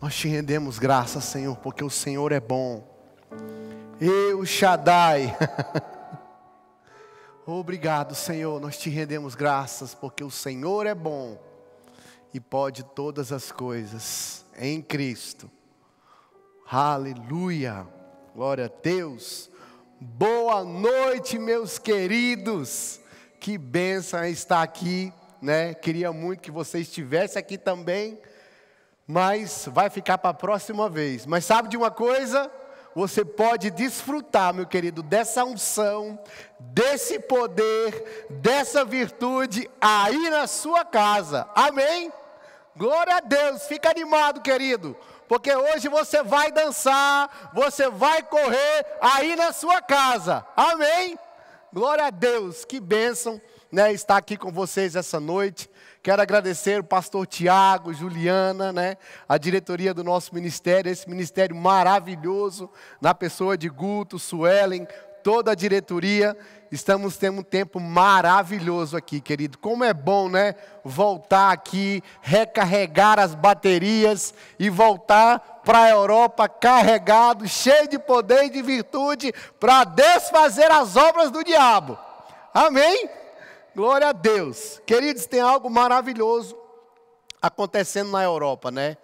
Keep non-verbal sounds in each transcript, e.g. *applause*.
Nós te rendemos graças, Senhor, porque o Senhor é bom. Eu Shaddai. *laughs* Obrigado, Senhor. Nós te rendemos graças, porque o Senhor é bom e pode todas as coisas em Cristo. Aleluia. Glória a Deus. Boa noite, meus queridos. Que bênção estar aqui, né? Queria muito que você estivesse aqui também mas vai ficar para a próxima vez. Mas sabe de uma coisa? Você pode desfrutar, meu querido, dessa unção, desse poder, dessa virtude aí na sua casa. Amém? Glória a Deus, fica animado, querido, porque hoje você vai dançar, você vai correr aí na sua casa. Amém? Glória a Deus, que bênção né, estar aqui com vocês essa noite. Quero agradecer o pastor Tiago, Juliana, né, a diretoria do nosso ministério, esse ministério maravilhoso, na pessoa de Guto, Suelen, toda a diretoria. Estamos tendo um tempo maravilhoso aqui, querido. Como é bom, né? Voltar aqui, recarregar as baterias e voltar para a Europa carregado, cheio de poder e de virtude, para desfazer as obras do diabo. Amém? Glória a Deus. Queridos, tem algo maravilhoso acontecendo na Europa, né?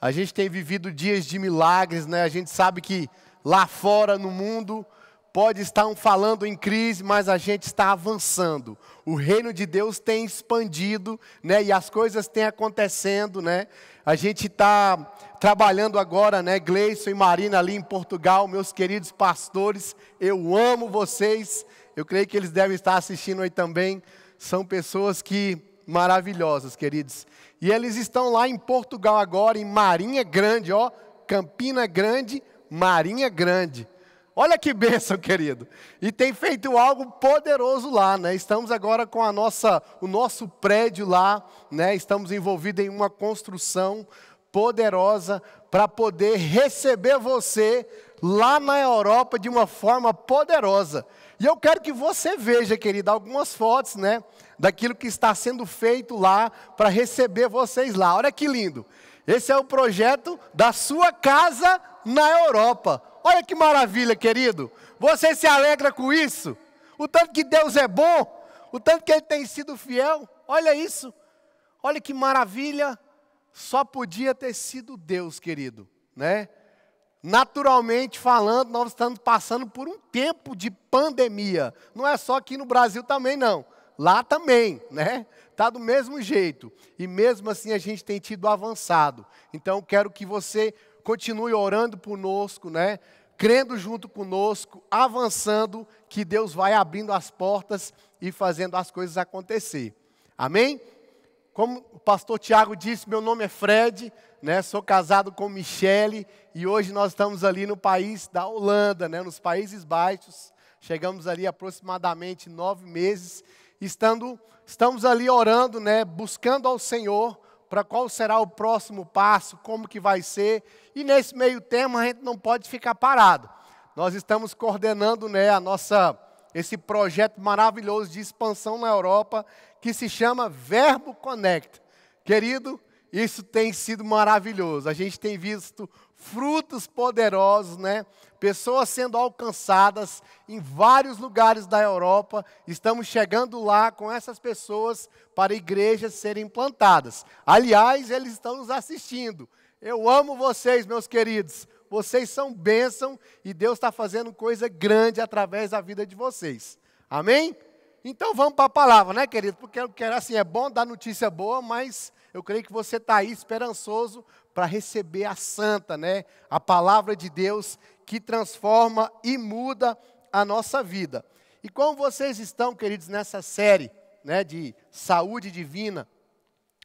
A gente tem vivido dias de milagres, né? A gente sabe que lá fora no mundo pode estar um falando em crise, mas a gente está avançando. O reino de Deus tem expandido, né? E as coisas têm acontecendo, né? A gente está trabalhando agora, né? Gleison e Marina ali em Portugal, meus queridos pastores, eu amo vocês. Eu creio que eles devem estar assistindo aí também. São pessoas que maravilhosas, queridos. E eles estão lá em Portugal agora, em Marinha Grande, ó, Campina Grande, Marinha Grande. Olha que *laughs* bênção, querido. E tem feito algo poderoso lá, né? Estamos agora com a nossa, o nosso prédio lá, né? Estamos envolvidos em uma construção poderosa para poder receber você lá na Europa de uma forma poderosa. E eu quero que você veja, querida, algumas fotos, né? Daquilo que está sendo feito lá para receber vocês lá. Olha que lindo. Esse é o projeto da sua casa na Europa. Olha que maravilha, querido. Você se alegra com isso? O tanto que Deus é bom, o tanto que Ele tem sido fiel. Olha isso. Olha que maravilha. Só podia ter sido Deus, querido, né? Naturalmente falando, nós estamos passando por um tempo de pandemia. Não é só aqui no Brasil também, não. Lá também, né? Está do mesmo jeito. E mesmo assim a gente tem tido avançado. Então quero que você continue orando conosco, né? Crendo junto conosco, avançando, que Deus vai abrindo as portas e fazendo as coisas acontecer. Amém? Como o pastor Tiago disse, meu nome é Fred, né? sou casado com Michele e hoje nós estamos ali no país da Holanda, né? nos Países Baixos. Chegamos ali aproximadamente nove meses, estando, estamos ali orando, né? buscando ao Senhor para qual será o próximo passo, como que vai ser. E nesse meio termo a gente não pode ficar parado. Nós estamos coordenando né, a nossa esse projeto maravilhoso de expansão na Europa que se chama Verbo Connect. Querido, isso tem sido maravilhoso. A gente tem visto frutos poderosos, né? Pessoas sendo alcançadas em vários lugares da Europa. Estamos chegando lá com essas pessoas para igrejas serem plantadas. Aliás, eles estão nos assistindo. Eu amo vocês, meus queridos vocês são bênção e Deus está fazendo coisa grande através da vida de vocês. Amém? Então vamos para a palavra, né, querido? Porque assim, é bom dar notícia boa, mas eu creio que você está aí esperançoso para receber a santa, né? A palavra de Deus que transforma e muda a nossa vida. E como vocês estão, queridos, nessa série, né, de saúde divina,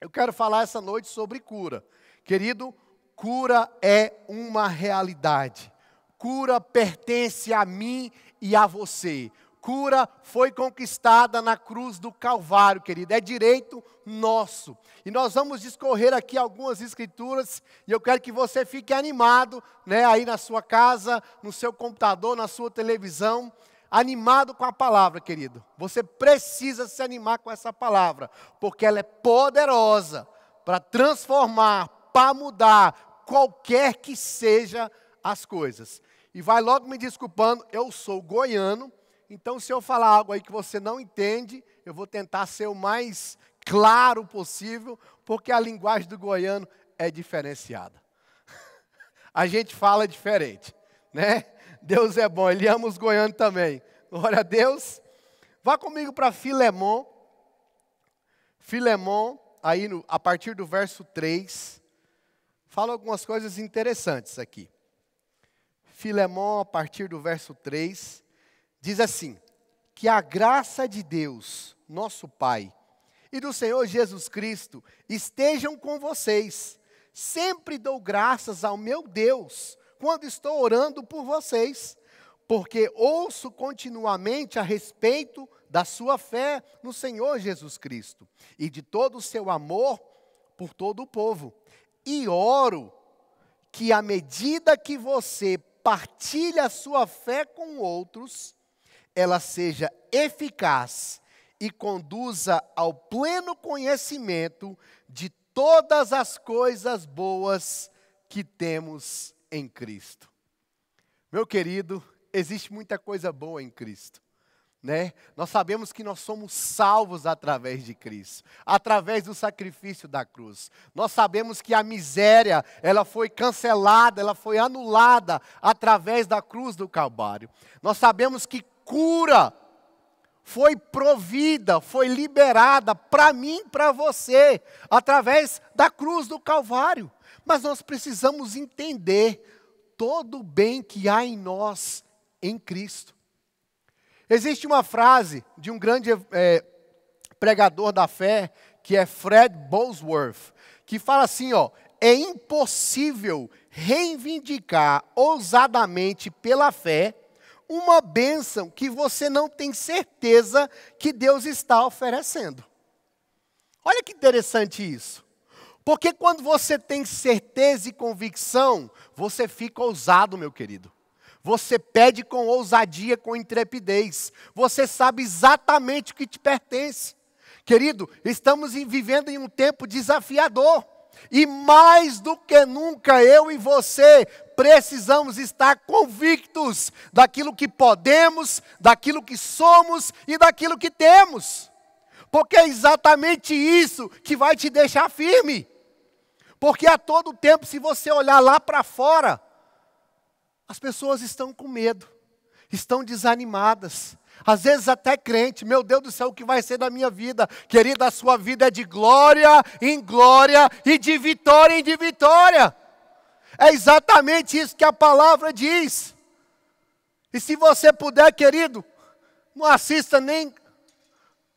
eu quero falar essa noite sobre cura. Querido, Cura é uma realidade. Cura pertence a mim e a você. Cura foi conquistada na cruz do Calvário, querido. É direito nosso. E nós vamos discorrer aqui algumas escrituras e eu quero que você fique animado, né, aí na sua casa, no seu computador, na sua televisão, animado com a palavra, querido. Você precisa se animar com essa palavra, porque ela é poderosa para transformar, para mudar, qualquer que seja as coisas. E vai logo me desculpando, eu sou goiano, então se eu falar algo aí que você não entende, eu vou tentar ser o mais claro possível, porque a linguagem do goiano é diferenciada. *laughs* a gente fala diferente, né? Deus é bom, ele ama os goianos também. Glória a Deus. Vá comigo para Filemon. Filemon, aí no, a partir do verso 3 fala algumas coisas interessantes aqui. Filemão, a partir do verso 3, diz assim: Que a graça de Deus, nosso Pai, e do Senhor Jesus Cristo estejam com vocês. Sempre dou graças ao meu Deus quando estou orando por vocês, porque ouço continuamente a respeito da sua fé no Senhor Jesus Cristo e de todo o seu amor por todo o povo e oro que à medida que você partilha a sua fé com outros, ela seja eficaz e conduza ao pleno conhecimento de todas as coisas boas que temos em Cristo. Meu querido, existe muita coisa boa em Cristo né? Nós sabemos que nós somos salvos através de Cristo, através do sacrifício da cruz. Nós sabemos que a miséria, ela foi cancelada, ela foi anulada através da cruz do Calvário. Nós sabemos que cura foi provida, foi liberada para mim, para você, através da cruz do Calvário. Mas nós precisamos entender todo o bem que há em nós em Cristo. Existe uma frase de um grande é, pregador da fé, que é Fred Bosworth, que fala assim: ó, é impossível reivindicar ousadamente pela fé uma bênção que você não tem certeza que Deus está oferecendo. Olha que interessante isso. Porque quando você tem certeza e convicção, você fica ousado, meu querido. Você pede com ousadia, com intrepidez. Você sabe exatamente o que te pertence. Querido, estamos vivendo em um tempo desafiador. E mais do que nunca, eu e você precisamos estar convictos daquilo que podemos, daquilo que somos e daquilo que temos. Porque é exatamente isso que vai te deixar firme. Porque a todo tempo, se você olhar lá para fora, as pessoas estão com medo, estão desanimadas, às vezes até crente, meu Deus do céu, o que vai ser da minha vida? Querida, a sua vida é de glória em glória e de vitória em de vitória. É exatamente isso que a palavra diz. E se você puder, querido, não assista nem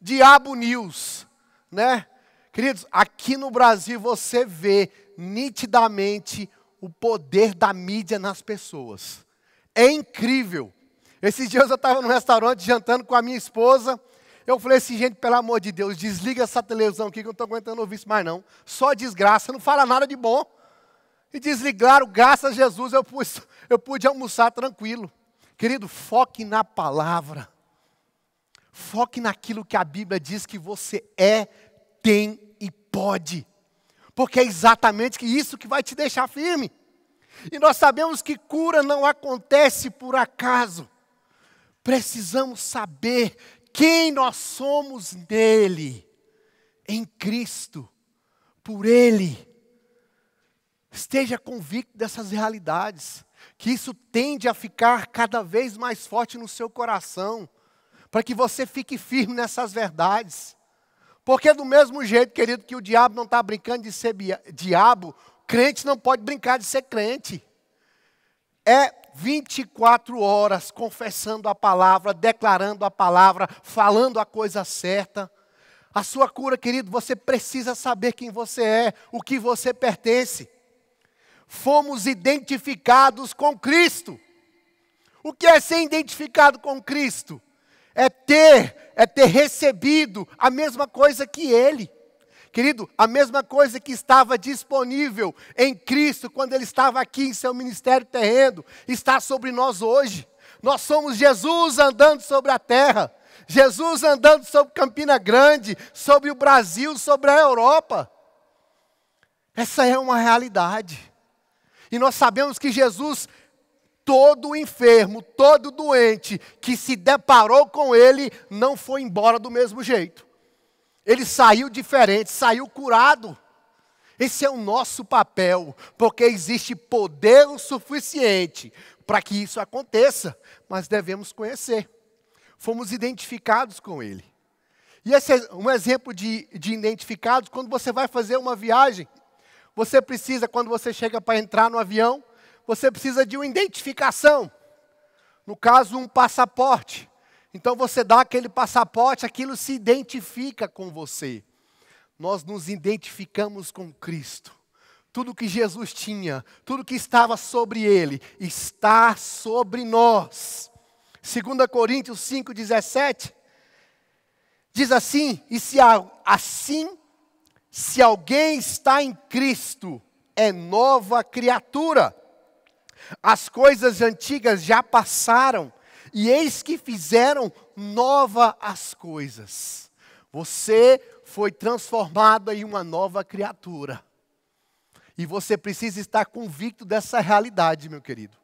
Diabo News, né? Queridos, aqui no Brasil você vê nitidamente o poder da mídia nas pessoas. É incrível. Esses dias eu estava no restaurante jantando com a minha esposa. Eu falei assim, gente, pelo amor de Deus, desliga essa televisão aqui que eu não estou aguentando ouvir isso mais não. Só desgraça, não fala nada de bom. E desligaram, graças a Jesus, eu pude, eu pude almoçar tranquilo. Querido, foque na palavra. Foque naquilo que a Bíblia diz que você é, tem e pode porque é exatamente isso que vai te deixar firme. E nós sabemos que cura não acontece por acaso. Precisamos saber quem nós somos nele, em Cristo, por Ele. Esteja convicto dessas realidades, que isso tende a ficar cada vez mais forte no seu coração, para que você fique firme nessas verdades. Porque do mesmo jeito, querido, que o diabo não está brincando de ser diabo, crente não pode brincar de ser crente. É 24 horas confessando a palavra, declarando a palavra, falando a coisa certa. A sua cura, querido, você precisa saber quem você é, o que você pertence. Fomos identificados com Cristo. O que é ser identificado com Cristo? é ter, é ter recebido a mesma coisa que ele. Querido, a mesma coisa que estava disponível em Cristo quando ele estava aqui em seu ministério terreno, está sobre nós hoje. Nós somos Jesus andando sobre a terra, Jesus andando sobre Campina Grande, sobre o Brasil, sobre a Europa. Essa é uma realidade. E nós sabemos que Jesus todo enfermo, todo doente que se deparou com ele não foi embora do mesmo jeito. Ele saiu diferente, saiu curado. Esse é o nosso papel, porque existe poder o suficiente para que isso aconteça, mas devemos conhecer. Fomos identificados com ele. E esse é um exemplo de, de identificados, quando você vai fazer uma viagem, você precisa, quando você chega para entrar no avião, você precisa de uma identificação. No caso, um passaporte. Então você dá aquele passaporte, aquilo se identifica com você. Nós nos identificamos com Cristo. Tudo que Jesus tinha, tudo que estava sobre ele, está sobre nós. 2 Coríntios 5,17 diz assim: E se assim, se alguém está em Cristo, é nova criatura as coisas antigas já passaram, e eis que fizeram nova as coisas. Você foi transformado em uma nova criatura. E você precisa estar convicto dessa realidade, meu querido.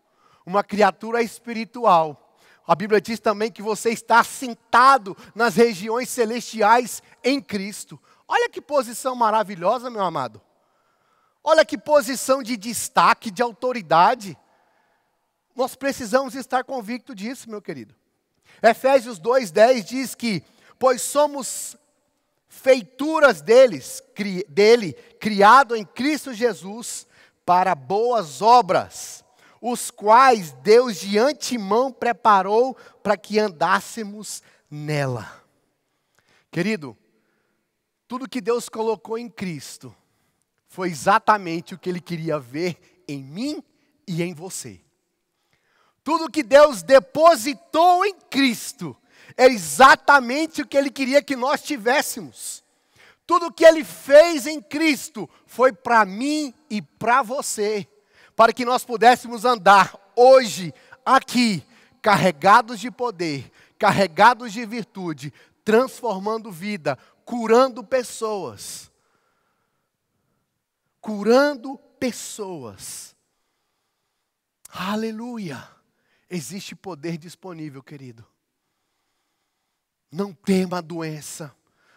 Uma criatura espiritual. A Bíblia diz também que você está assentado nas regiões celestiais em Cristo. Olha que posição maravilhosa, meu amado. Olha que posição de destaque, de autoridade. Nós precisamos estar convicto disso, meu querido. Efésios 2:10 diz que pois somos feituras deles, cri, dele, criado em Cristo Jesus para boas obras, os quais Deus de antemão preparou para que andássemos nela. Querido, tudo que Deus colocou em Cristo foi exatamente o que ele queria ver em mim e em você. Tudo que Deus depositou em Cristo é exatamente o que Ele queria que nós tivéssemos. Tudo que Ele fez em Cristo foi para mim e para você, para que nós pudéssemos andar hoje, aqui, carregados de poder, carregados de virtude, transformando vida, curando pessoas. Curando pessoas. Aleluia. Existe poder disponível, querido. Não tema a doença,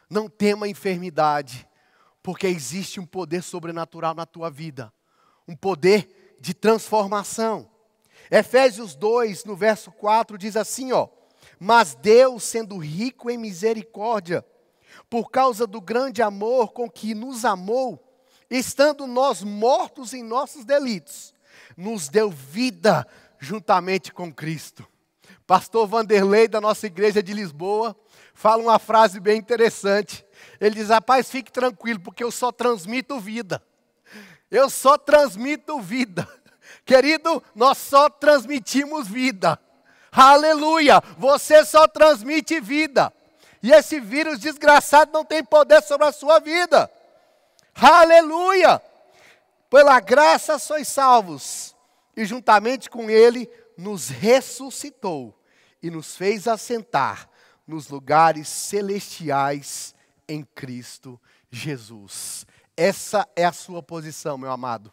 não tema a enfermidade, porque existe um poder sobrenatural na tua vida, um poder de transformação. Efésios 2, no verso 4, diz assim, ó: "Mas Deus, sendo rico em misericórdia, por causa do grande amor com que nos amou, estando nós mortos em nossos delitos, nos deu vida juntamente com Cristo. Pastor Vanderlei, da nossa igreja de Lisboa, fala uma frase bem interessante. Ele diz: Rapaz, fique tranquilo, porque eu só transmito vida. Eu só transmito vida. *laughs* Querido, nós só transmitimos vida. Aleluia! Você só transmite vida. E esse vírus desgraçado não tem poder sobre a sua vida. Aleluia! Pela graça sois salvos e juntamente com ele nos ressuscitou e nos fez assentar nos lugares celestiais em Cristo Jesus. Essa é a sua posição, meu amado.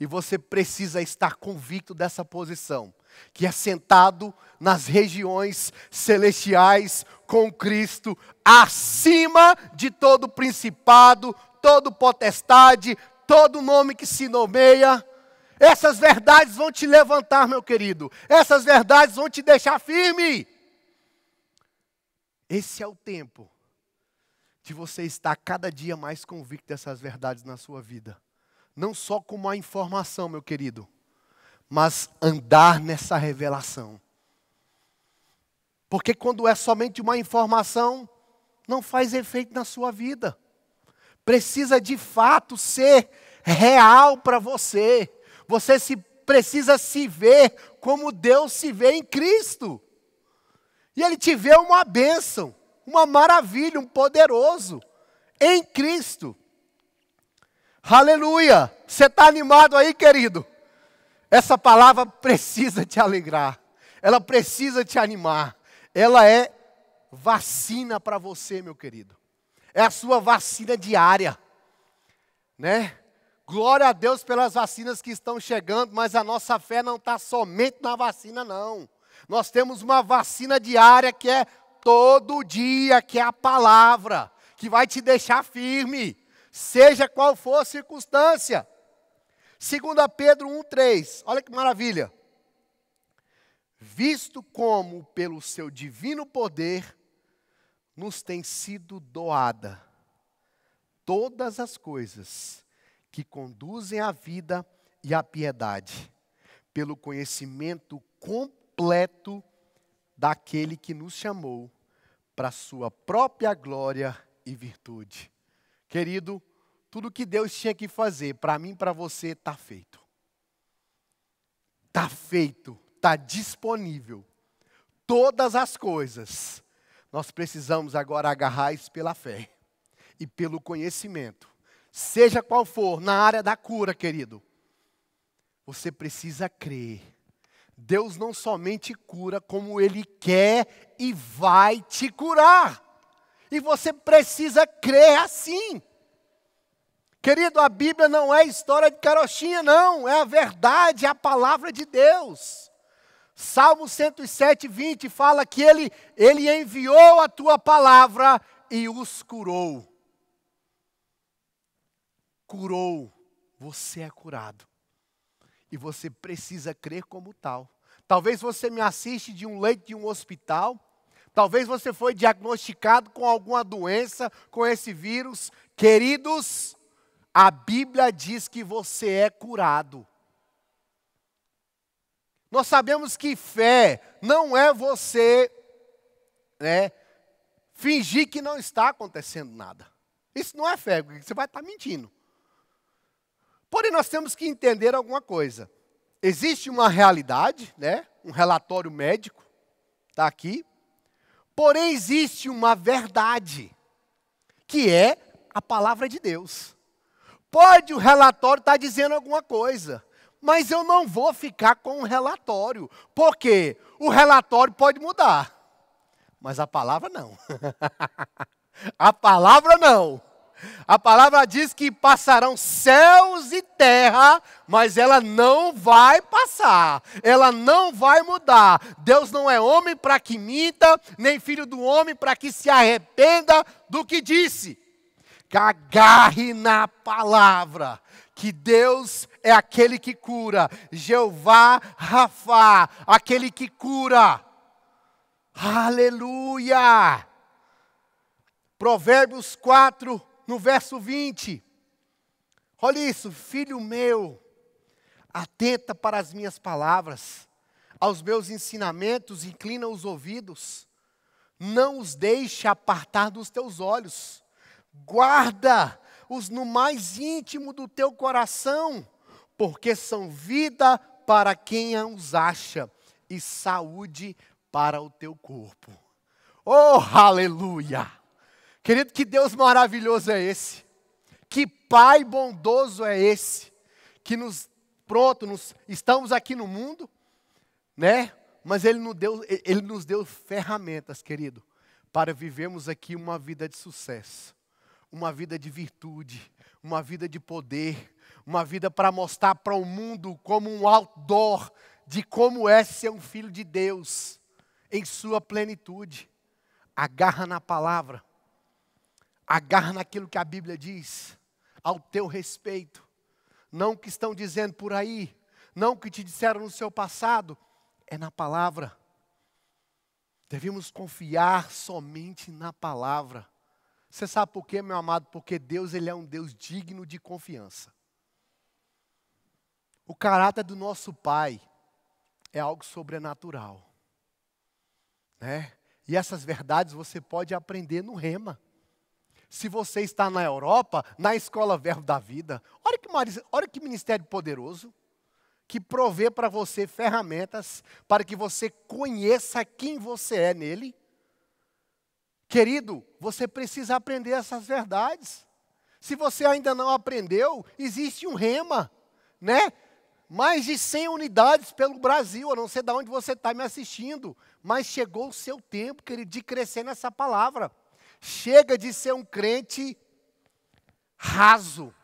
E você precisa estar convicto dessa posição, que é sentado nas regiões celestiais com Cristo, acima de todo principado, todo potestade, todo nome que se nomeia, essas verdades vão te levantar, meu querido. Essas verdades vão te deixar firme. Esse é o tempo de você estar cada dia mais convicto dessas verdades na sua vida. Não só como a informação, meu querido, mas andar nessa revelação. Porque quando é somente uma informação, não faz efeito na sua vida. Precisa de fato ser real para você. Você se precisa se ver como Deus se vê em Cristo. E Ele te vê uma bênção, uma maravilha, um poderoso em Cristo. Aleluia! Você está animado aí, querido? Essa palavra precisa te alegrar, ela precisa te animar, ela é vacina para você, meu querido. É a sua vacina diária, né? Glória a Deus pelas vacinas que estão chegando, mas a nossa fé não está somente na vacina, não. Nós temos uma vacina diária que é todo dia, que é a palavra, que vai te deixar firme, seja qual for a circunstância. 2 Pedro 1,3, olha que maravilha. Visto como, pelo seu divino poder, nos tem sido doada todas as coisas que conduzem à vida e à piedade, pelo conhecimento completo daquele que nos chamou para sua própria glória e virtude. Querido, tudo que Deus tinha que fazer para mim e para você está feito. Está feito, está disponível. Todas as coisas. Nós precisamos agora agarrar isso pela fé e pelo conhecimento seja qual for, na área da cura, querido, você precisa crer. Deus não somente cura, como Ele quer e vai te curar. E você precisa crer assim. Querido, a Bíblia não é história de carochinha, não. É a verdade, é a palavra de Deus. Salmo 107, 20 fala que ele, ele enviou a tua palavra e os curou curou, você é curado. E você precisa crer como tal. Talvez você me assiste de um leito de um hospital, talvez você foi diagnosticado com alguma doença, com esse vírus. Queridos, a Bíblia diz que você é curado. Nós sabemos que fé não é você né, fingir que não está acontecendo nada. Isso não é fé, você vai estar mentindo. Porém, nós temos que entender alguma coisa. Existe uma realidade, né? um relatório médico, está aqui. Porém, existe uma verdade, que é a palavra de Deus. Pode o relatório estar tá dizendo alguma coisa, mas eu não vou ficar com o relatório, porque o relatório pode mudar, mas a palavra não. *laughs* a palavra não. A palavra diz que passarão céus e terra, mas ela não vai passar, ela não vai mudar. Deus não é homem para que minta, nem filho do homem para que se arrependa do que disse. Agarre na palavra, que Deus é aquele que cura, Jeová Rafa, aquele que cura. Aleluia! Provérbios 4, no verso 20. Olha isso, filho meu, atenta para as minhas palavras, aos meus ensinamentos, inclina os ouvidos, não os deixe apartar dos teus olhos, guarda-os no mais íntimo do teu coração, porque são vida para quem os acha e saúde para o teu corpo. Oh, aleluia! Querido, que Deus maravilhoso é esse? Que Pai bondoso é esse? Que nos, pronto, nos, estamos aqui no mundo, né? Mas Ele nos, deu, Ele nos deu ferramentas, querido, para vivermos aqui uma vida de sucesso, uma vida de virtude, uma vida de poder, uma vida para mostrar para o mundo como um outdoor de como é ser um filho de Deus em sua plenitude. Agarra na palavra, agarra naquilo que a Bíblia diz ao teu respeito. Não o que estão dizendo por aí, não o que te disseram no seu passado, é na palavra. Devemos confiar somente na palavra. Você sabe por quê, meu amado? Porque Deus ele é um Deus digno de confiança. O caráter do nosso Pai é algo sobrenatural. Né? E essas verdades você pode aprender no rema. Se você está na Europa, na escola Verbo da Vida, olha que, olha que ministério poderoso que provê para você ferramentas para que você conheça quem você é nele. Querido, você precisa aprender essas verdades. Se você ainda não aprendeu, existe um rema, né? Mais de 100 unidades pelo Brasil, eu não sei de onde você está me assistindo, mas chegou o seu tempo, querido, de crescer nessa palavra. Chega de ser um crente raso.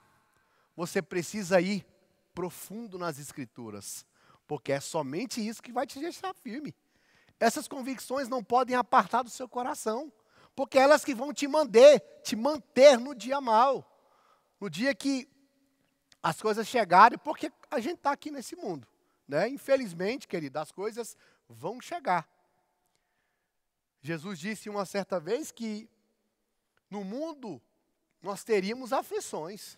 Você precisa ir profundo nas Escrituras, porque é somente isso que vai te deixar firme. Essas convicções não podem apartar do seu coração, porque é elas que vão te manter, te manter no dia mal, no dia que as coisas chegarem, porque a gente está aqui nesse mundo. Né? Infelizmente, querido, as coisas vão chegar. Jesus disse uma certa vez que no mundo, nós teríamos aflições.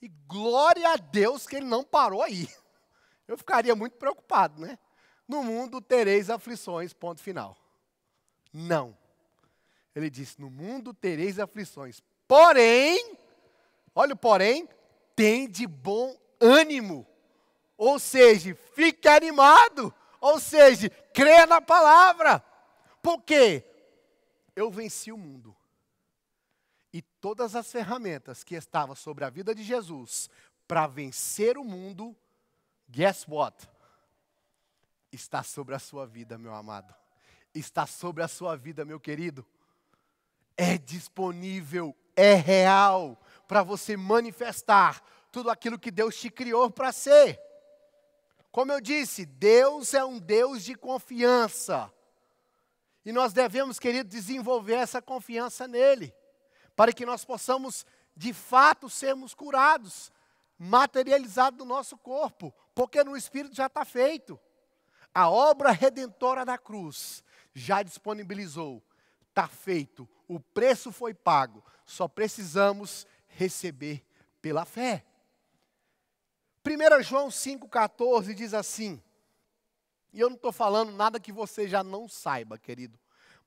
E glória a Deus que ele não parou aí. *laughs* Eu ficaria muito preocupado, né? No mundo tereis aflições, ponto final. Não. Ele disse: No mundo tereis aflições. Porém, olha o porém, tem de bom ânimo. Ou seja, fique animado. Ou seja, creia na palavra. Porque eu venci o mundo todas as ferramentas que estavam sobre a vida de Jesus para vencer o mundo, guess what? Está sobre a sua vida, meu amado. Está sobre a sua vida, meu querido. É disponível, é real para você manifestar tudo aquilo que Deus te criou para ser. Como eu disse, Deus é um Deus de confiança. E nós devemos, querido, desenvolver essa confiança nele para que nós possamos de fato sermos curados, materializados no nosso corpo, porque no Espírito já está feito. A obra redentora da cruz já disponibilizou, está feito, o preço foi pago, só precisamos receber pela fé. 1 João 5,14 diz assim, e eu não estou falando nada que você já não saiba, querido,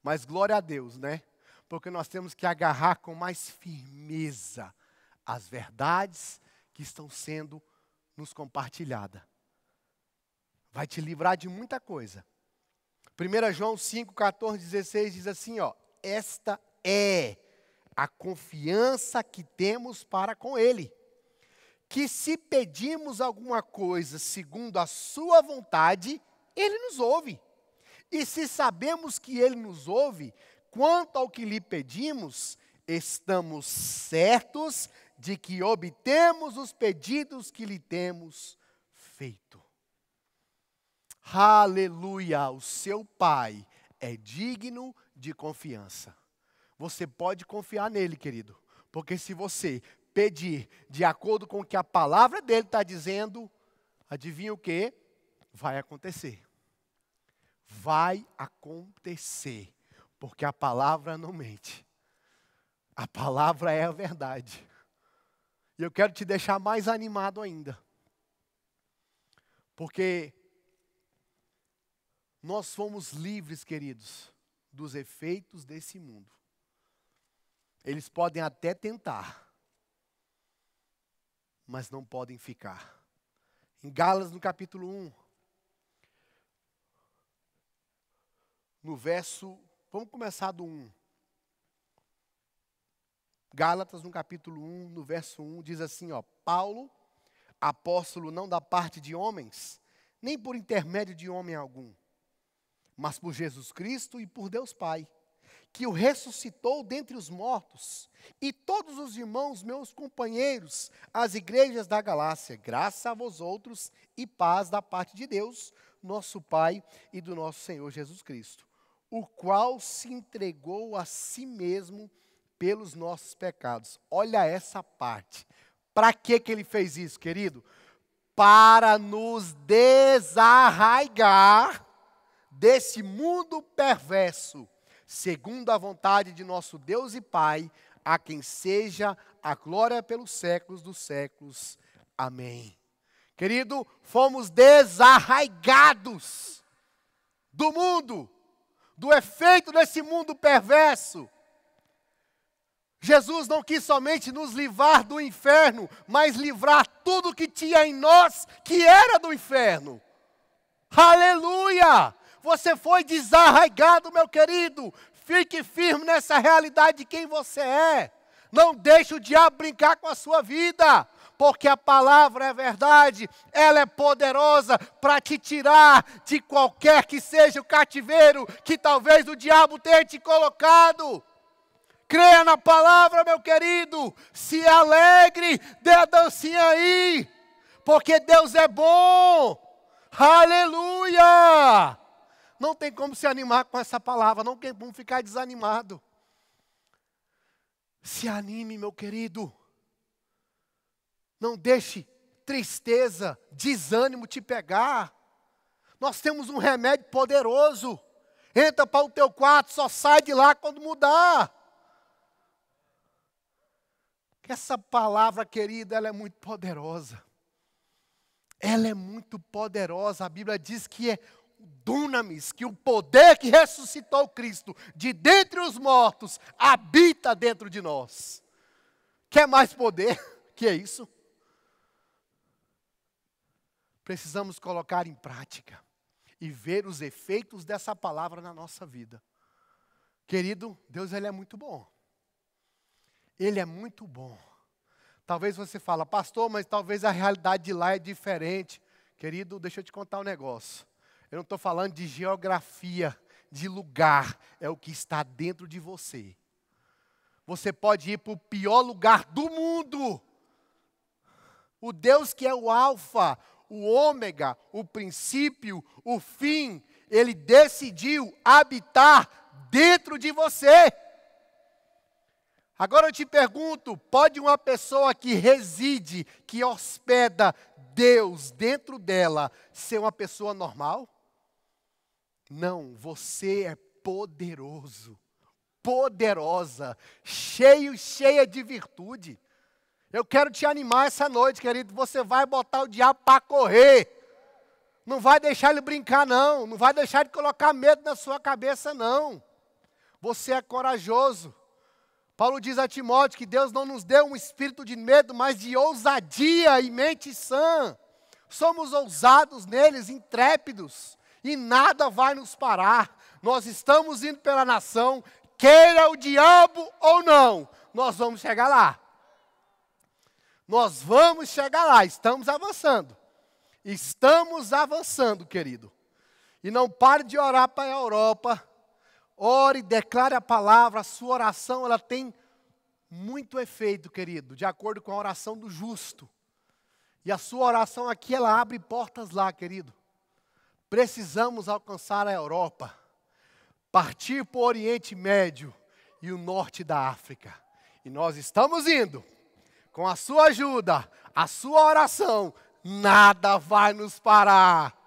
mas glória a Deus, né? porque nós temos que agarrar com mais firmeza as verdades que estão sendo nos compartilhadas. Vai te livrar de muita coisa. 1 João 5, 14, 16 diz assim: ó, esta é a confiança que temos para com Ele. Que se pedimos alguma coisa segundo a Sua vontade, Ele nos ouve. E se sabemos que Ele nos ouve, Quanto ao que lhe pedimos, estamos certos de que obtemos os pedidos que lhe temos feito. Aleluia! O seu Pai é digno de confiança. Você pode confiar nele, querido, porque se você pedir de acordo com o que a palavra dele está dizendo, adivinha o que? Vai acontecer. Vai acontecer porque a palavra não mente. A palavra é a verdade. E eu quero te deixar mais animado ainda. Porque nós somos livres, queridos, dos efeitos desse mundo. Eles podem até tentar, mas não podem ficar. Em Galas, no capítulo 1, no verso Vamos começar do 1. Gálatas, no capítulo 1, no verso 1, diz assim, ó: Paulo, apóstolo não da parte de homens, nem por intermédio de homem algum, mas por Jesus Cristo e por Deus Pai, que o ressuscitou dentre os mortos, e todos os irmãos, meus companheiros, as igrejas da Galácia, graça a vós outros e paz da parte de Deus, nosso Pai e do nosso Senhor Jesus Cristo o qual se entregou a si mesmo pelos nossos pecados. Olha essa parte. Para que que ele fez isso, querido? Para nos desarraigar desse mundo perverso, segundo a vontade de nosso Deus e Pai, a quem seja a glória pelos séculos dos séculos. Amém. Querido, fomos desarraigados do mundo do efeito desse mundo perverso. Jesus não quis somente nos livrar do inferno, mas livrar tudo que tinha em nós que era do inferno. Aleluia! Você foi desarraigado, meu querido. Fique firme nessa realidade de quem você é. Não deixe o diabo brincar com a sua vida porque a palavra é verdade, ela é poderosa para te tirar de qualquer que seja o cativeiro que talvez o diabo tenha te colocado. Creia na palavra, meu querido, se alegre, dê a dancinha aí, porque Deus é bom. Aleluia! Não tem como se animar com essa palavra, não tem como ficar desanimado. Se anime, meu querido. Não deixe tristeza, desânimo te pegar. Nós temos um remédio poderoso. Entra para o teu quarto, só sai de lá quando mudar. Essa palavra, querida, ela é muito poderosa. Ela é muito poderosa. A Bíblia diz que é o dunamis, que o poder que ressuscitou Cristo de dentre os mortos habita dentro de nós. Quer mais poder? *laughs* Que é isso? precisamos colocar em prática e ver os efeitos dessa palavra na nossa vida. Querido, Deus ele é muito bom. Ele é muito bom. Talvez você fala, pastor, mas talvez a realidade de lá é diferente. Querido, deixa eu te contar um negócio. Eu não estou falando de geografia, de lugar, é o que está dentro de você. Você pode ir para o pior lugar do mundo. O Deus que é o Alfa, o ômega, o princípio, o fim. Ele decidiu habitar dentro de você. Agora eu te pergunto: pode uma pessoa que reside, que hospeda Deus dentro dela, ser uma pessoa normal? Não, você é poderoso, poderosa, cheio, cheia de virtude. Eu quero te animar essa noite, querido. Você vai botar o diabo para correr. Não vai deixar ele brincar, não. Não vai deixar ele colocar medo na sua cabeça, não. Você é corajoso. Paulo diz a Timóteo que Deus não nos deu um espírito de medo, mas de ousadia e mente sã. Somos ousados neles, intrépidos, e nada vai nos parar. Nós estamos indo pela nação, queira o diabo ou não, nós vamos chegar lá. Nós vamos chegar lá, estamos avançando. Estamos avançando, querido. E não pare de orar para a Europa. Ore, declare a palavra, a sua oração, ela tem muito efeito, querido, de acordo com a oração do justo. E a sua oração aqui, ela abre portas lá, querido. Precisamos alcançar a Europa, partir para o Oriente Médio e o norte da África. E nós estamos indo com a sua ajuda, a sua oração, nada vai nos parar.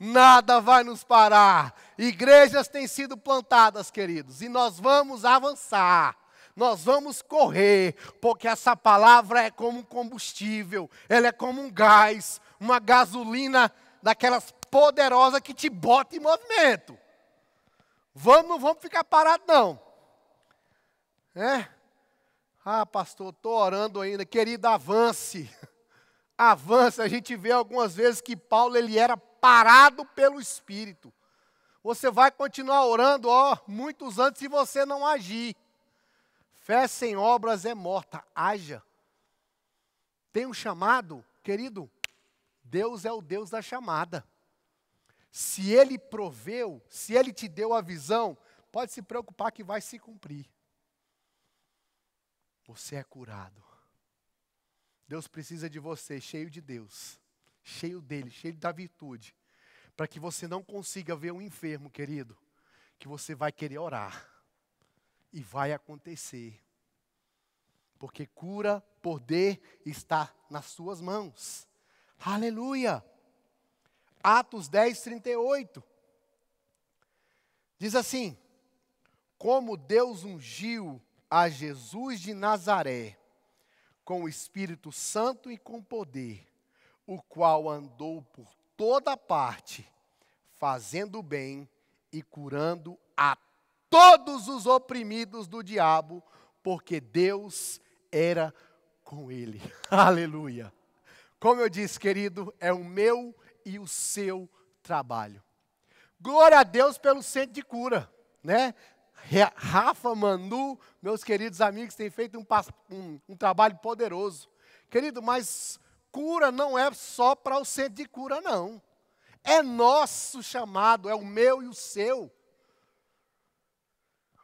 Nada vai nos parar. Igrejas têm sido plantadas, queridos, e nós vamos avançar. Nós vamos correr, porque essa palavra é como um combustível, ela é como um gás, uma gasolina daquelas poderosas que te bota em movimento. Vamos, não vamos ficar parados, não. É? Ah, pastor, estou orando ainda. Querido, avance. *laughs* Avance. A gente vê algumas vezes que Paulo ele era parado pelo Espírito. Você vai continuar orando, ó, muitos anos se você não agir. Fé sem obras é morta. Haja. Tem um chamado, querido. Deus é o Deus da chamada. Se ele proveu, se ele te deu a visão, pode se preocupar que vai se cumprir. Você é curado. Deus precisa de você, cheio de Deus, cheio dele, cheio da virtude, para que você não consiga ver um enfermo, querido, que você vai querer orar. E vai acontecer. Porque cura, poder está nas suas mãos. Aleluia! Atos 10, 38. Diz assim: Como Deus ungiu a Jesus de Nazaré, com o Espírito Santo e com poder, o qual andou por toda parte, fazendo bem e curando a todos os oprimidos do diabo, porque Deus era com ele. *laughs* Aleluia. Como eu disse, querido, é o meu e o seu trabalho. Glória a Deus pelo centro de cura, né? Rafa, Manu, meus queridos amigos, têm feito um, um, um trabalho poderoso. Querido, mas cura não é só para o centro de cura, não. É nosso chamado, é o meu e o seu.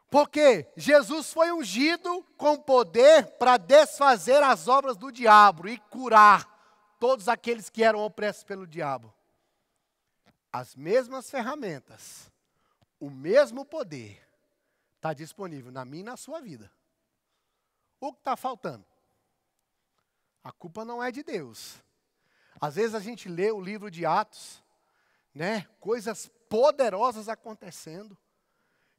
Porque Jesus foi ungido com poder para desfazer as obras do diabo e curar todos aqueles que eram opressos pelo diabo. As mesmas ferramentas, o mesmo poder Está disponível na minha e na sua vida. O que está faltando? A culpa não é de Deus. Às vezes a gente lê o livro de Atos, né? Coisas poderosas acontecendo.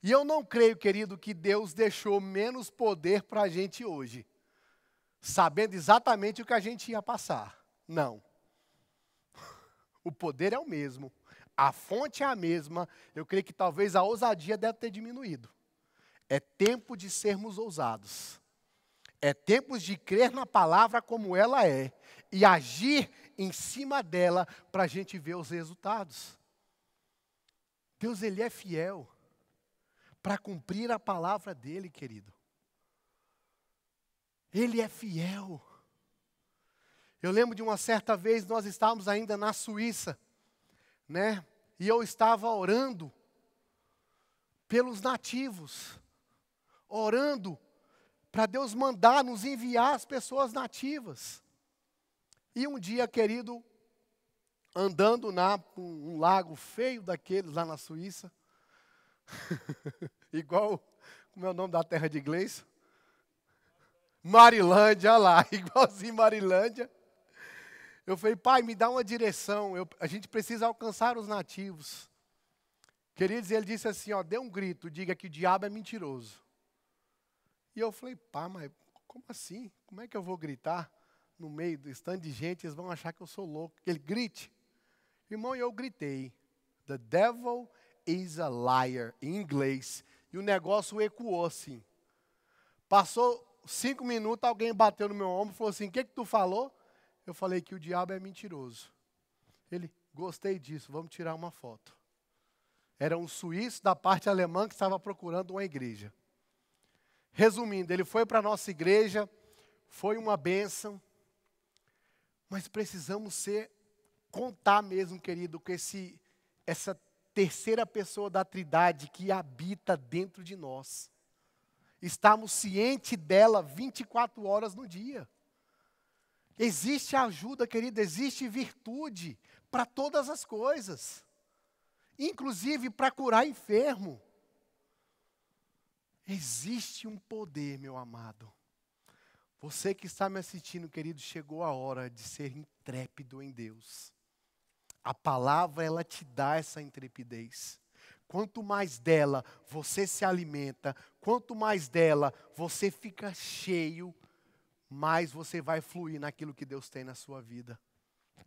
E eu não creio, querido, que Deus deixou menos poder para a gente hoje, sabendo exatamente o que a gente ia passar. Não. *laughs* O poder é o mesmo, a fonte é a mesma. Eu creio que talvez a ousadia deve ter diminuído. É tempo de sermos ousados. É tempo de crer na palavra como ela é e agir em cima dela para a gente ver os resultados. Deus ele é fiel para cumprir a palavra dele, querido. Ele é fiel. Eu lembro de uma certa vez nós estávamos ainda na Suíça, né? E eu estava orando pelos nativos orando para Deus mandar nos enviar as pessoas nativas. E um dia, querido, andando na um, um lago feio daqueles lá na Suíça, *laughs* igual como é o nome da terra de inglês? Marilândia, olha lá, *laughs* igualzinho Marilândia. Eu falei, pai, me dá uma direção, eu, a gente precisa alcançar os nativos. Queridos, ele disse assim: ó, dê um grito, diga que o diabo é mentiroso. E eu falei, pá, mas como assim? Como é que eu vou gritar no meio do estande de gente? Eles vão achar que eu sou louco. Ele grite. Irmão, eu gritei. The devil is a liar, em inglês. E o negócio ecoou assim. Passou cinco minutos, alguém bateu no meu ombro e falou assim: O que, que tu falou? Eu falei que o diabo é mentiroso. Ele, gostei disso, vamos tirar uma foto. Era um suíço da parte alemã que estava procurando uma igreja. Resumindo, ele foi para a nossa igreja, foi uma bênção, mas precisamos ser, contar mesmo, querido, com esse, essa terceira pessoa da Trindade que habita dentro de nós. Estamos cientes dela 24 horas no dia. Existe ajuda, querida, existe virtude para todas as coisas, inclusive para curar enfermo. Existe um poder, meu amado. Você que está me assistindo, querido, chegou a hora de ser intrépido em Deus. A palavra, ela te dá essa intrepidez. Quanto mais dela você se alimenta, quanto mais dela você fica cheio, mais você vai fluir naquilo que Deus tem na sua vida.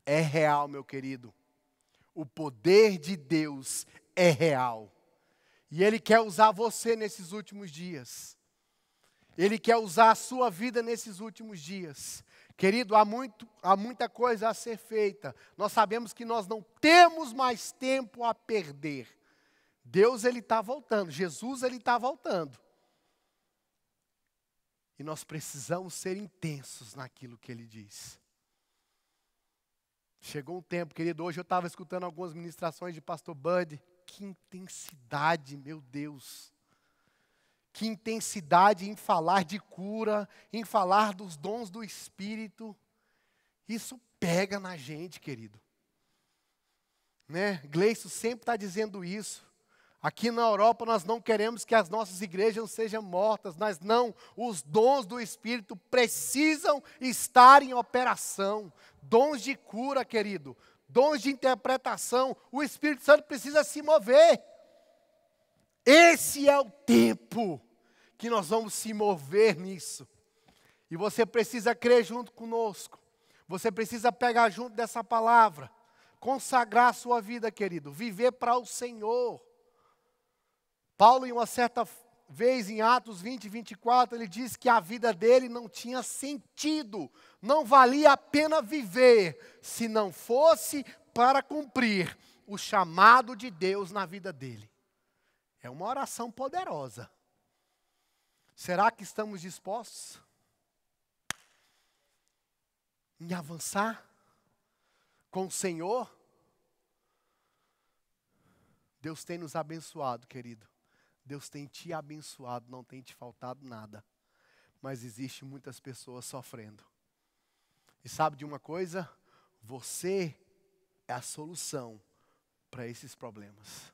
É real, meu querido. O poder de Deus é real. E Ele quer usar você nesses últimos dias. Ele quer usar a sua vida nesses últimos dias. Querido, há, muito, há muita coisa a ser feita. Nós sabemos que nós não temos mais tempo a perder. Deus ele está voltando, Jesus ele está voltando. E nós precisamos ser intensos naquilo que ele diz. Chegou um tempo, querido, hoje eu estava escutando algumas ministrações de pastor Buddy que intensidade, meu Deus! Que intensidade em falar de cura, em falar dos dons do Espírito. Isso pega na gente, querido. Né? Gleison sempre está dizendo isso. Aqui na Europa nós não queremos que as nossas igrejas sejam mortas, mas não, os dons do Espírito precisam estar em operação. Dons de cura, querido, dons de interpretação, o Espírito Santo precisa se mover. Esse é o tempo que nós vamos se mover nisso. E você precisa crer junto conosco. Você precisa pegar junto dessa palavra. Consagrar a sua vida, querido. Viver para o Senhor. Paulo, em uma certa vez em Atos 20, 24, ele diz que a vida dele não tinha sentido, não valia a pena viver, se não fosse para cumprir o chamado de Deus na vida dele. É uma oração poderosa. Será que estamos dispostos em avançar com o Senhor? Deus tem nos abençoado, querido Deus tem te abençoado, não tem te faltado nada. Mas existe muitas pessoas sofrendo. E sabe de uma coisa? Você é a solução para esses problemas.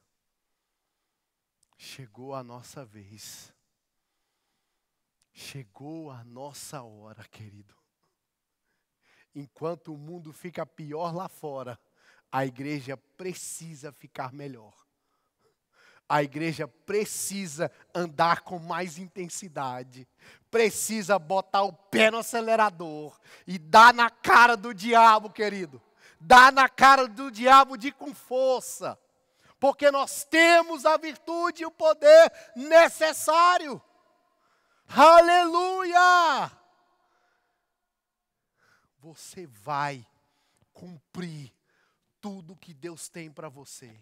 Chegou a nossa vez. Chegou a nossa hora, querido. Enquanto o mundo fica pior lá fora, a igreja precisa ficar melhor. A igreja precisa andar com mais intensidade, precisa botar o pé no acelerador e dar na cara do diabo, querido. Dar na cara do diabo de com força, porque nós temos a virtude e o poder necessário. Aleluia! Você vai cumprir tudo que Deus tem para você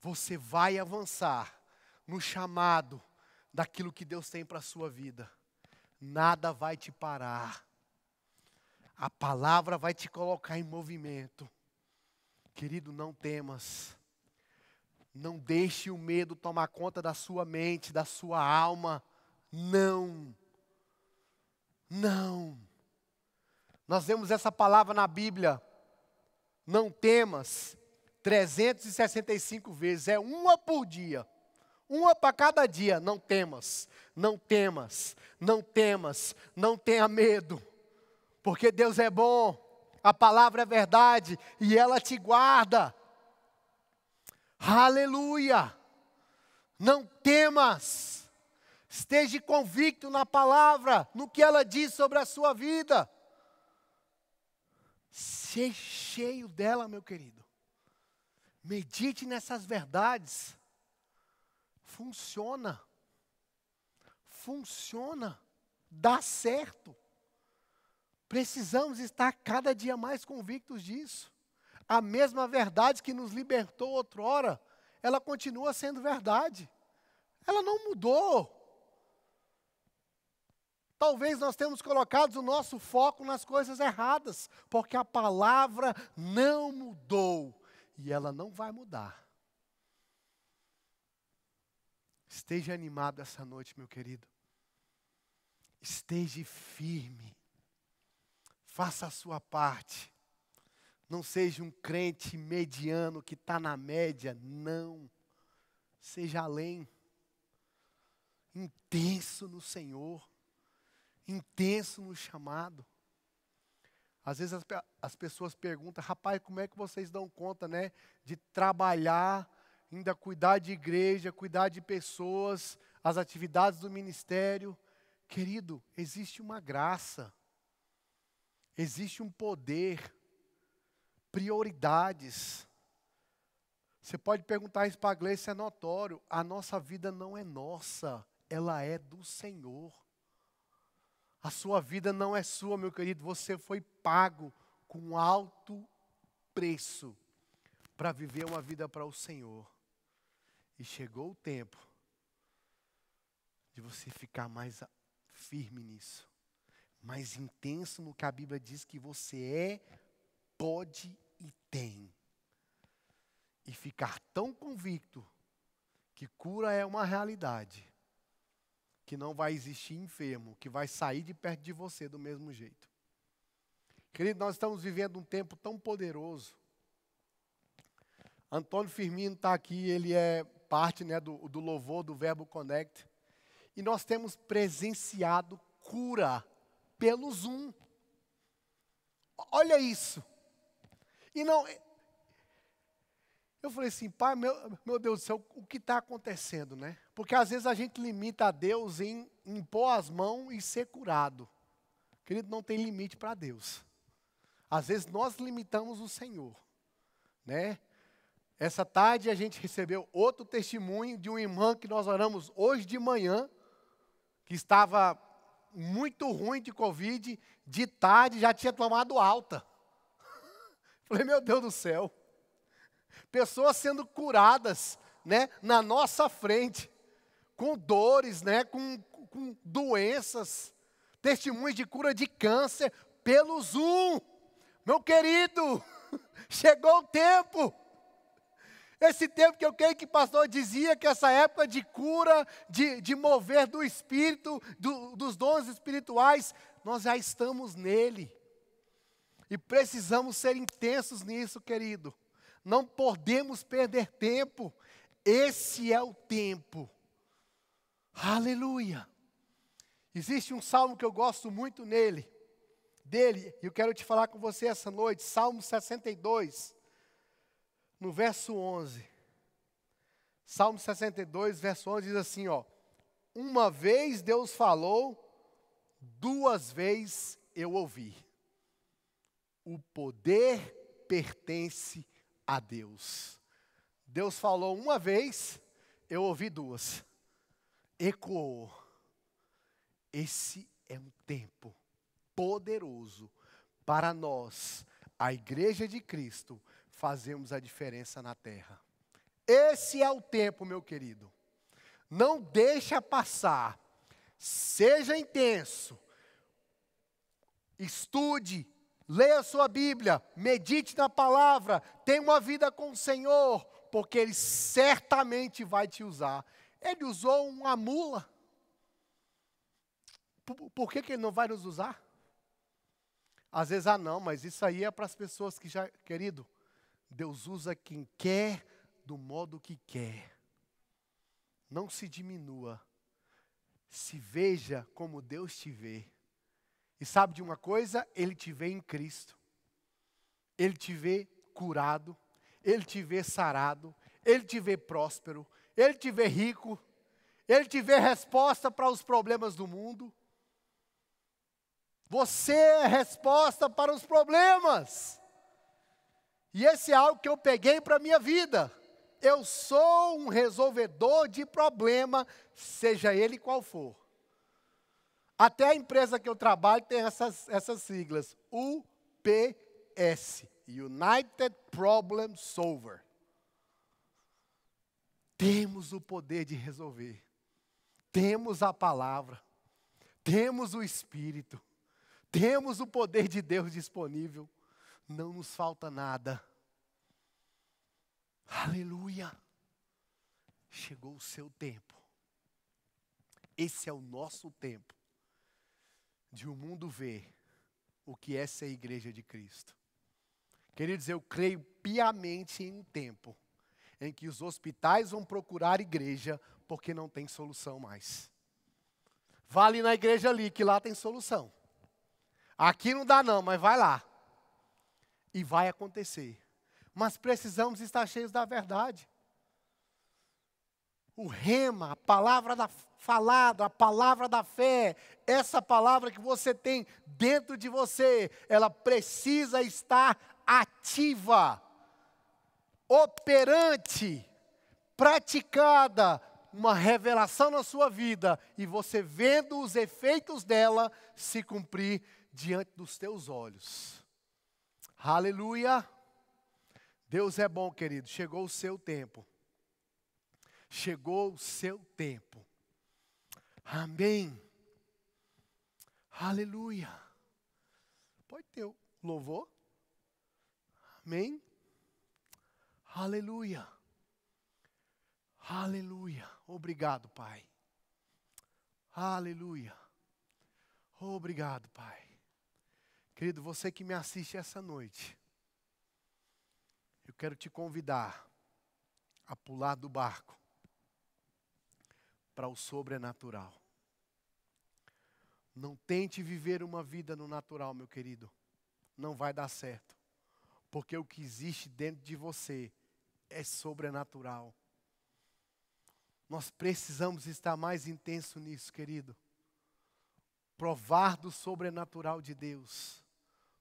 você vai avançar no chamado daquilo que Deus tem para a sua vida. Nada vai te parar. A palavra vai te colocar em movimento. Querido, não temas. Não deixe o medo tomar conta da sua mente, da sua alma. Não. Não. Nós vemos essa palavra na Bíblia. Não temas. 365 vezes, é uma por dia. Uma para cada dia. Não temas, não temas, não temas, não tenha medo. Porque Deus é bom, a palavra é verdade e ela te guarda. Aleluia! Não temas. Esteja convicto na palavra, no que ela diz sobre a sua vida. Seja cheio dela, meu querido. Medite nessas verdades. Funciona. Funciona. Dá certo. Precisamos estar cada dia mais convictos disso. A mesma verdade que nos libertou outrora, ela continua sendo verdade. Ela não mudou. Talvez nós temos colocado o nosso foco nas coisas erradas, porque a palavra não mudou e ela não vai mudar. Esteja animado essa noite, meu querido. Esteja firme. Faça a sua parte. Não seja um crente mediano que está na média. Não. Seja além. Intenso no Senhor. Intenso no chamado. Às vezes as, as, pessoas perguntam, rapaz, como é que vocês dão conta, né? De trabalhar, ainda cuidar de igreja, cuidar de pessoas, as atividades do ministério. Querido, existe uma graça, existe um poder, prioridades. Você pode perguntar isso para a Gleice, é notório. A nossa vida não é nossa, ela é do Senhor. A sua vida não é sua, meu querido. Você foi pago com alto preço para viver uma vida para o Senhor. E chegou o tempo de você ficar mais firme nisso, mais intenso no que a Bíblia diz que você é, pode e tem. E ficar tão convicto que cura é uma realidade que não vai existir enfermo, que vai sair de perto de você do mesmo jeito. Querido, nós estamos vivendo um tempo tão poderoso. Antônio Firmino está aqui, ele é parte né, do, do louvor do Verbo Connect. E nós temos presenciado cura pelo Zoom. Olha isso. E não, eu falei assim, pai, meu, meu Deus do céu, o que está acontecendo, né? Porque às vezes a gente limita a Deus em impor as mãos e ser curado. Querido, não tem limite para Deus. Às vezes nós limitamos o Senhor, né? Essa tarde a gente recebeu outro testemunho de uma irmã que nós oramos hoje de manhã, que estava muito ruim de Covid, de tarde já tinha tomado alta. *laughs* Falei, meu Deus do céu. Pessoas sendo curadas, né, na nossa frente, com dores, né, com, com doenças, testemunhos de cura de câncer pelo Zoom. Meu querido, *laughs* chegou o tempo. Esse tempo que eu creio que o pastor dizia que essa época de cura, de, de mover do espírito, do, dos dons espirituais, nós já estamos nele. E precisamos ser intensos nisso, querido. Não podemos perder tempo. Esse é o tempo. Aleluia. Existe um salmo que eu gosto muito nele, dele, e eu quero te falar com você essa noite, Salmo 62, no verso 11. Salmo 62, verso 11 diz assim, ó: Uma vez Deus falou, duas vezes eu ouvi. O poder pertence a a Deus. Deus falou uma vez, eu ouvi duas. Ecoou. Esse é um tempo poderoso para nós, a Igreja de Cristo, fazermos a diferença na terra. Esse é o tempo, meu querido. Não deixa passar. Seja intenso. Estude, Leia sua Bíblia, medite na palavra, tenha uma vida com o Senhor, porque Ele certamente vai te usar. Ele usou uma mula. Por, por que, que Ele não vai nos usar? Às vezes, ah, não, mas isso aí é para as pessoas que já, querido, Deus usa quem quer, do modo que quer. Não se diminua. Se veja como Deus te vê. E sabe de uma coisa? Ele te vê em Cristo. Ele te vê curado. Ele te vê sarado. Ele te vê próspero. Ele te vê rico. Ele te vê resposta para os problemas do mundo. Você é resposta para os problemas. E esse é algo que eu peguei para a minha vida. Eu sou um resolvedor de problema, seja ele qual for. Até a empresa que eu trabalho tem essas, essas siglas: UPS United Problem Solver. Temos o poder de resolver, temos a palavra, temos o Espírito, temos o poder de Deus disponível, não nos falta nada. Aleluia! Chegou o seu tempo. Esse é o nosso tempo de o um mundo ver o que é ser igreja de Cristo. Queridos, eu creio piamente em um tempo em que os hospitais vão procurar igreja porque não tem solução mais. Vá ali na igreja ali, que lá tem solução. Aqui não dá não, mas vai lá. E vai acontecer. Mas precisamos estar cheios da verdade o rema, a palavra da falada, a palavra da fé, essa palavra que você tem dentro de você, ela precisa estar ativa, operante, praticada, uma revelação na sua vida e você vendo os efeitos dela se cumprir diante dos teus olhos. Aleluia! Deus é bom, querido. Chegou o seu tempo chegou o seu tempo. Amém. Aleluia. Pode ter o louvor. Amém. Aleluia. Aleluia. Obrigado, Pai. Aleluia. Obrigado, Pai. Querido, você que me assiste essa noite, eu quero te convidar a pular do barco para o sobrenatural. Não tente viver uma vida no natural, meu querido. Não vai dar certo. Porque o que existe dentro de você é sobrenatural. Nós precisamos estar mais intenso nisso, querido. Provar do sobrenatural de Deus,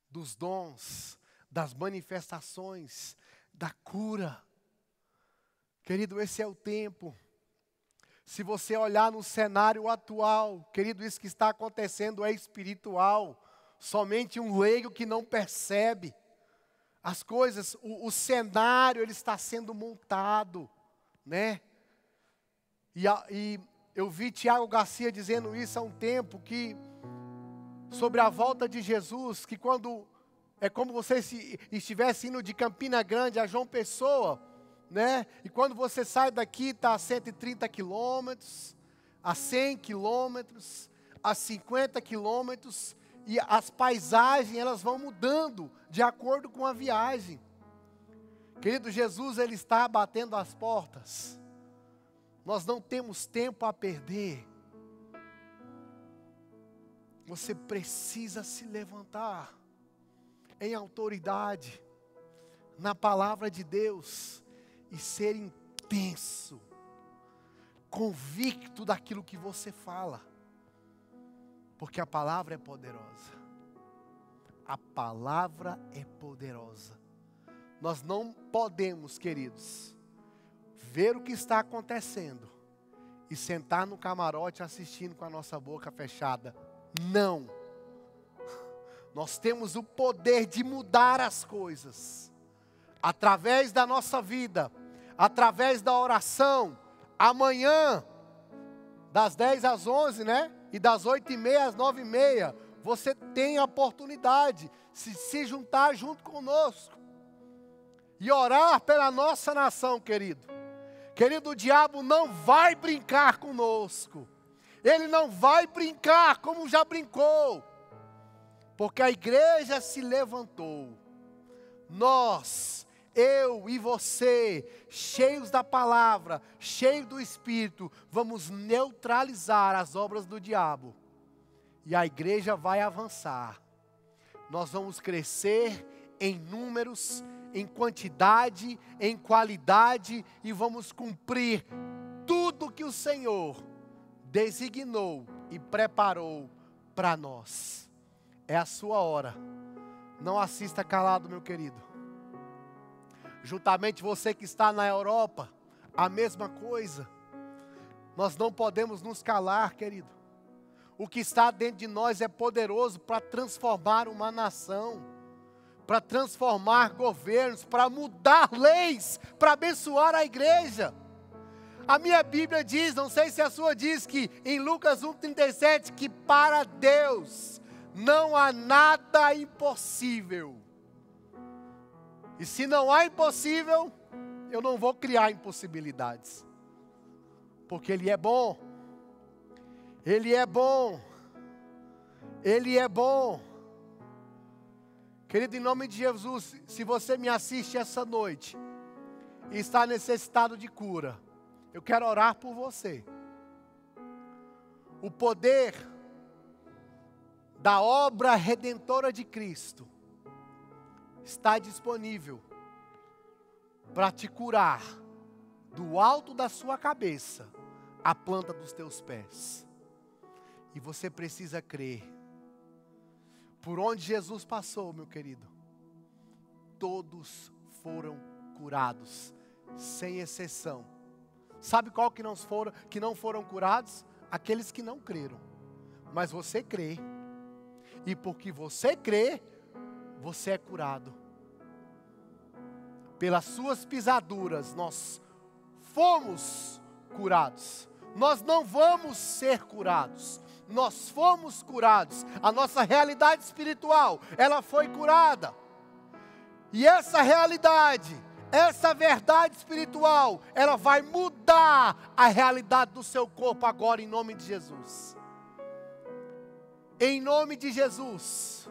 dos dons, das manifestações, da cura. Querido, esse é o tempo. Se você olhar no cenário atual, querido, isso que está acontecendo é espiritual. Somente um leigo que não percebe as coisas, o, o cenário ele está sendo montado, né? E, a, e eu vi Tiago Garcia dizendo isso há um tempo que sobre a volta de Jesus, que quando é como você se estivesse indo de Campina Grande a João Pessoa, né? E quando você sai daqui, está a 130 quilômetros, a 100 quilômetros, a 50 quilômetros, e as paisagens elas vão mudando de acordo com a viagem. Querido Jesus, ele está batendo as portas. Nós não temos tempo a perder. Você precisa se levantar em autoridade na palavra de Deus e ser intenso, convicto daquilo que você fala, porque a palavra é poderosa. A palavra é poderosa. Nós não podemos, queridos, ver o que está acontecendo e sentar no camarote assistindo com a nossa boca fechada. Não. Nós temos o poder de mudar as coisas através da nossa vida, através da oração, amanhã, das 10 às 11, né? E das 8 e meia às 9 e meia, você tem a oportunidade de se, juntar junto conosco e orar pela nossa nação, querido. Querido, o diabo não vai brincar conosco. Ele não vai brincar como já brincou. Porque a igreja se levantou. Nós eu e você, cheios da palavra, cheios do Espírito, vamos neutralizar as obras do diabo. E a igreja vai avançar. Nós vamos crescer em números, em quantidade, em qualidade e vamos cumprir tudo que o Senhor designou e preparou para nós. É a sua hora. Não assista calado, meu querido juntamente você que está na Europa, a mesma coisa. Nós não podemos nos calar, querido. O que está dentro de nós é poderoso para transformar uma nação, para transformar governos, para mudar leis, para abençoar a igreja. A minha Bíblia diz, não sei se a sua diz, que em Lucas 1,37, que para Deus não há nada impossível. E se não há impossível, eu não vou criar impossibilidades. Porque Ele é bom. Ele é bom. Ele é bom. Querido, em nome de Jesus, se você me assiste essa noite e está necessitado de cura, eu quero orar por você. O poder da obra redentora de Cristo está disponível para te curar do alto da sua cabeça à planta dos teus pés. E você precisa crer. Por onde Jesus passou, meu querido, todos foram curados, sem exceção. Sabe qual que não foram, que não foram curados? Aqueles que não creram. Mas você crê. E porque você crê, você é curado. Pelas suas pisaduras nós fomos curados. Nós não vamos ser curados. Nós fomos curados. A nossa realidade espiritual, ela foi curada. E essa realidade, essa verdade espiritual, ela vai mudar a realidade do seu corpo agora em nome de Jesus. Em nome de Jesus.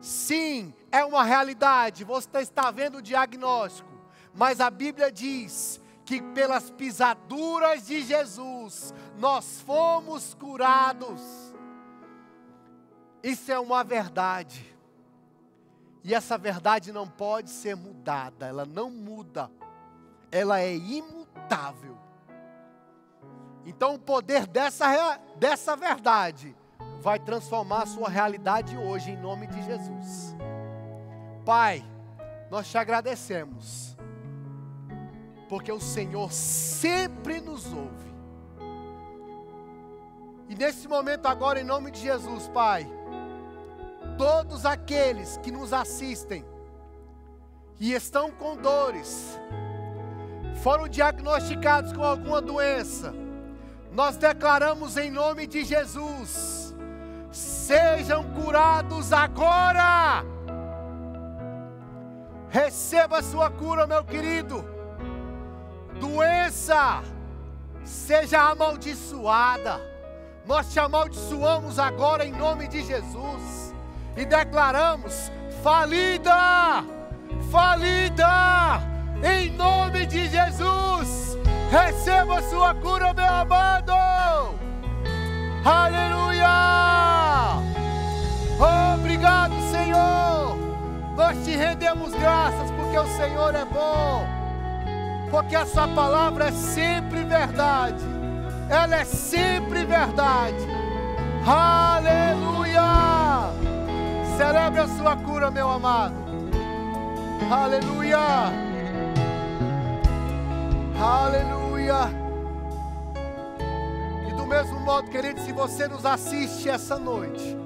Sim, é uma realidade, você está vendo o diagnóstico, mas a Bíblia diz que pelas pisaduras de Jesus nós fomos curados. Isso é uma verdade. E essa verdade não pode ser mudada, ela não muda, ela é imutável. Então, o poder dessa, dessa verdade vai transformar a sua realidade hoje, em nome de Jesus. Pai, nós te agradecemos, porque o Senhor sempre nos ouve. E nesse momento agora, em nome de Jesus, Pai, todos aqueles que nos assistem e estão com dores, foram diagnosticados com alguma doença, nós declaramos em nome de Jesus sejam curados agora. Receba a sua cura, meu querido. Doença, seja amaldiçoada. Nós te amaldiçoamos agora em nome de Jesus e declaramos: falida, falida, em nome de Jesus. Receba a sua cura, meu amado. Aleluia! Oh, obrigado, Senhor. Nós te rendemos graças porque o Senhor é bom. Porque a sua palavra é sempre verdade. Ela é sempre verdade. Aleluia! Celebre a sua cura, meu amado. Aleluia! Aleluia! mesmo modo, querido, se você nos assiste essa noite,